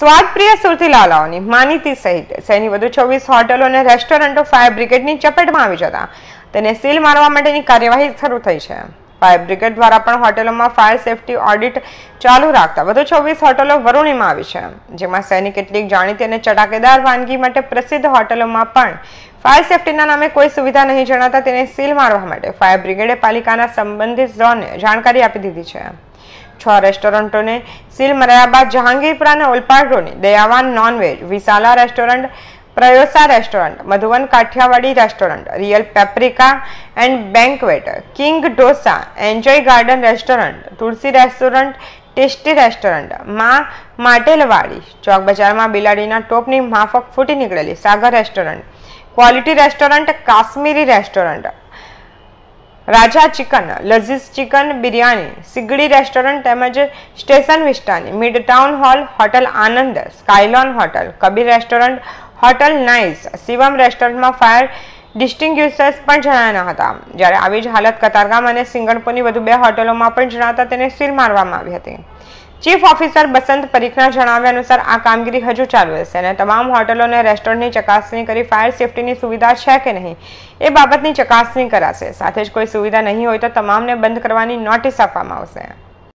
સ્વાદ સ્વાદપ્રિય સુરતીલાલાઓની માનીતી સહિત શહેરની વધુ છવ્વીસ હોટલો અને રેસ્ટોરન્ટો ફાયર બ્રિગેડની ચપેટમાં આવી જતા તેને સીલ મારવા માટેની કાર્યવાહી શરૂ થઈ છે ફાયર બ્રિગેડ દ્વારા પણ હોટલોમાં ફાયર સેફટી ઓડિટ ચાલુ રાખતા વધુ છવ્વીસ હોટલો વરુણીમાં આવી છે જેમાં શહેરની કેટલીક જાણીતી અને ચટાકેદાર વાનગી માટે પ્રસિદ્ધ હોટલોમાં પણ ફાયર સેફટીના નામે કોઈ સુવિધા નહીં જણાતા તેને સીલ મારવા માટે ફાયર બ્રિગેડે પાલિકાના સંબંધિત ઝોનને જાણકારી આપી દીધી છે છ રેસ્ટોરન્ટોને સીલ મરાયા બાદ જહાંગીરપુરાના ઓલપાડ રોડની દયાવાન નોનવેજ વિશાલા રેસ્ટોરન્ટ પ્રયોસા restaurant Madhuvan Kathiyawadi restaurant real paprika and banquet king dosa enjoy garden restaurant Tulsi restaurant tasty restaurant માં માટેલવાડી ચોક બજારમાં બિલાડીના ટોપની માફક ફૂટી નીકળેલી Sagar restaurant quality restaurant Kashmiri restaurant Raja chicken Lazeez chicken biryani Sigdi restaurant તેમજ સ્ટેશન વિસ્ટાની mid town hall hotel Anand Skylon hotel Kabir restaurant hotel nice Shivam રેસ્ટોરન્ટમાં ફાયર ડિસ્ટિંગ્યુસર્સ પણ જણાયા હતા જ્યારે આવી જ હાલત કતારગામ અને સિંગણપુરની વધુ બે હોટલોમાં પણ જણાતા તેને સીલ મારવામાં આવી હતી ચીફ ઓફિસર બસંત પરીખના જણાવ્યા અનુસાર આ કામગીરી હજુ ચાલુ હશે અને તમામ હોટલો અને રેસ્ટોરન્ટની ચકાસણી કરી ફાયર સેફટીની સુવિધા છે કે નહીં એ બાબતની ચકાસણી કરાશે સાથે જ કોઈ સુવિધા નહીં હોય તો તમામને બંધ કરવાની નોટિસ આપવામાં આવશે